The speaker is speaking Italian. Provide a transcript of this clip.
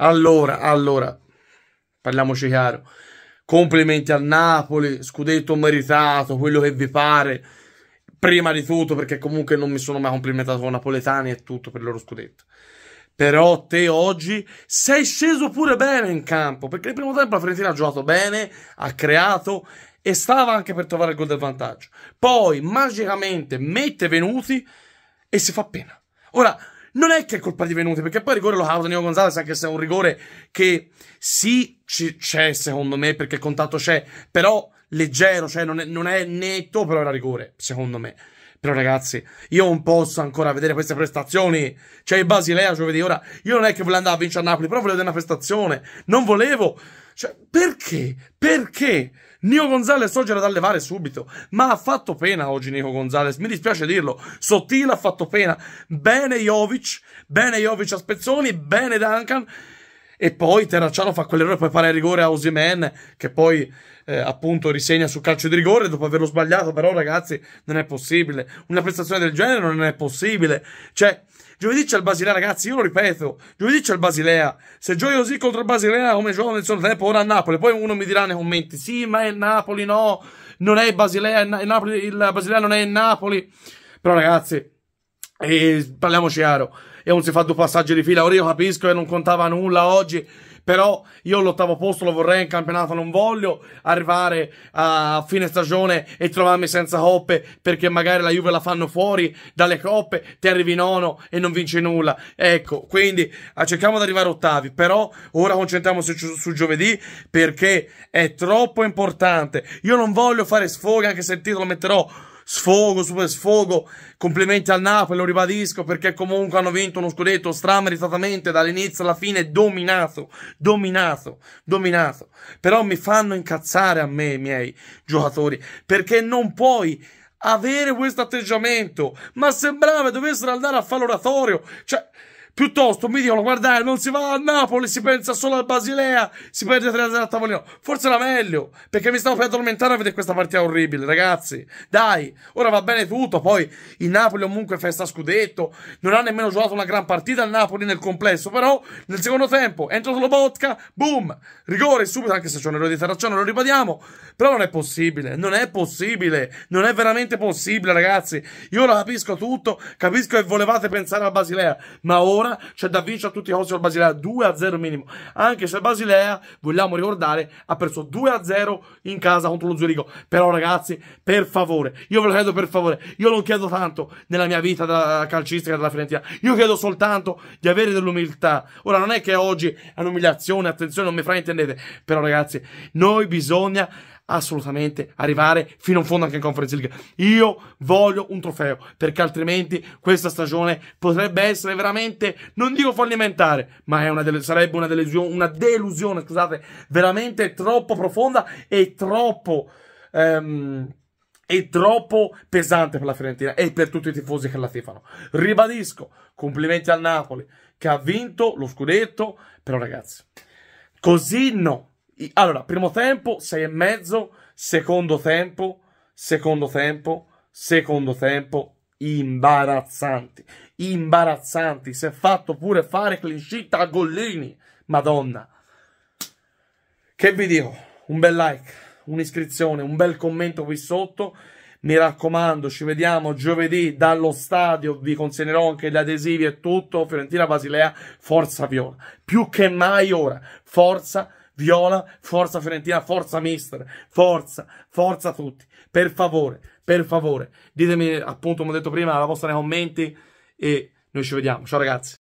Allora, allora, parliamoci chiaro. Complimenti al Napoli, scudetto meritato, quello che vi pare. Prima di tutto, perché comunque non mi sono mai complimentato con Napoletani e tutto per il loro scudetto. Però te oggi sei sceso pure bene in campo, perché nel primo tempo la Fiorentina ha giocato bene, ha creato e stava anche per trovare il gol del vantaggio. Poi, magicamente, mette Venuti e si fa pena. Ora, non è che è colpa di Venuti, perché poi il rigore lo ha Nino Gonzalez, anche se è un rigore che sì c'è secondo me, perché il contatto c'è, però leggero, cioè non è, non è netto, però era rigore, secondo me. Però ragazzi, io non posso ancora vedere queste prestazioni. C'è Cioè, Basilea giovedì cioè, ora, io non è che volevo andare a vincere a Napoli, però volevo vedere una prestazione. Non volevo. Cioè, perché? Perché? Nio Gonzalez oggi era da levare subito, ma ha fatto pena oggi Nico Gonzalez, mi dispiace dirlo, Sottile ha fatto pena, bene Jovic, bene Jovic a spezzoni, bene Duncan, e poi Terracciano fa quell'errore poi pare il rigore a Osimen che poi eh, appunto risegna sul calcio di rigore dopo averlo sbagliato però ragazzi non è possibile una prestazione del genere non è possibile cioè giovedì c'è il Basilea ragazzi io lo ripeto giovedì c'è il Basilea se gioi così contro il Basilea come gioco nel secondo tempo ora a Napoli poi uno mi dirà nei commenti sì ma è il Napoli no non è il Basilea il, Na- il il Basilea non è il Napoli però ragazzi e parliamoci chiaro, e un si fa due passaggi di fila. Ora io capisco che non contava nulla oggi, però io l'ottavo posto lo vorrei in campionato, non voglio arrivare a fine stagione e trovarmi senza coppe perché magari la Juve la fanno fuori dalle coppe, ti arrivi nono e non vinci nulla. Ecco, quindi ah, cerchiamo di arrivare ottavi, però ora concentriamoci su, su giovedì perché è troppo importante. Io non voglio fare sfoga anche se il titolo metterò sfogo, super sfogo, complimenti al Napoli, lo ribadisco, perché comunque hanno vinto uno scudetto strameritatamente dall'inizio alla fine, dominato, dominato, dominato. Però mi fanno incazzare a me i miei giocatori, perché non puoi avere questo atteggiamento, ma sembrava dovessero andare a fare l'oratorio, cioè... Piuttosto mi dicono, guardate, eh, non si va a Napoli, si pensa solo al Basilea, si perde 3-0 al tavolino. Forse era meglio, perché mi stavo per addormentare a vedere questa partita orribile, ragazzi. Dai, ora va bene tutto, poi il Napoli comunque festa scudetto, non ha nemmeno giocato una gran partita il Napoli nel complesso, però nel secondo tempo entra Slobotka, boom, rigore subito, anche se c'è un errore di Terracciano, lo ribadiamo, però non è possibile, non è possibile, non è veramente possibile, ragazzi. Io lo capisco tutto, capisco che volevate pensare al Basilea, ma ora settimana c'è da vincere a tutti i costi al Basilea 2-0 minimo. Anche se il Basilea, vogliamo ricordare, ha perso 2-0 in casa contro lo Zurigo. Però ragazzi, per favore, io ve lo chiedo per favore, io non chiedo tanto nella mia vita da calcistica della Fiorentina, io chiedo soltanto di avere dell'umiltà. Ora non è che oggi è un'umiliazione, attenzione, non mi fraintendete, però ragazzi, noi bisogna assolutamente arrivare fino in fondo anche in Conference League. Io voglio un trofeo, perché altrimenti questa stagione potrebbe essere veramente, non dico fallimentare, ma una delle, sarebbe una delusione, una delusione, scusate, veramente troppo profonda e troppo... Ehm, è troppo pesante per la Fiorentina e per tutti i tifosi che la tifano. Ribadisco, complimenti al Napoli che ha vinto lo scudetto, però ragazzi, così no, allora, primo tempo 6 e mezzo, secondo tempo, secondo tempo, secondo tempo imbarazzanti, imbarazzanti, si è fatto pure fare clean sheet a Gollini, madonna. Che vi dico? Un bel like, un'iscrizione, un bel commento qui sotto. Mi raccomando, ci vediamo giovedì dallo stadio. Vi consegnerò anche gli adesivi e tutto. Fiorentina Basilea, forza Viola. Più che mai ora, forza Viola. Viola, forza Fiorentina, forza mister, forza, forza tutti. Per favore, per favore, ditemi appunto come ho detto prima la vostra nei commenti e noi ci vediamo. Ciao ragazzi.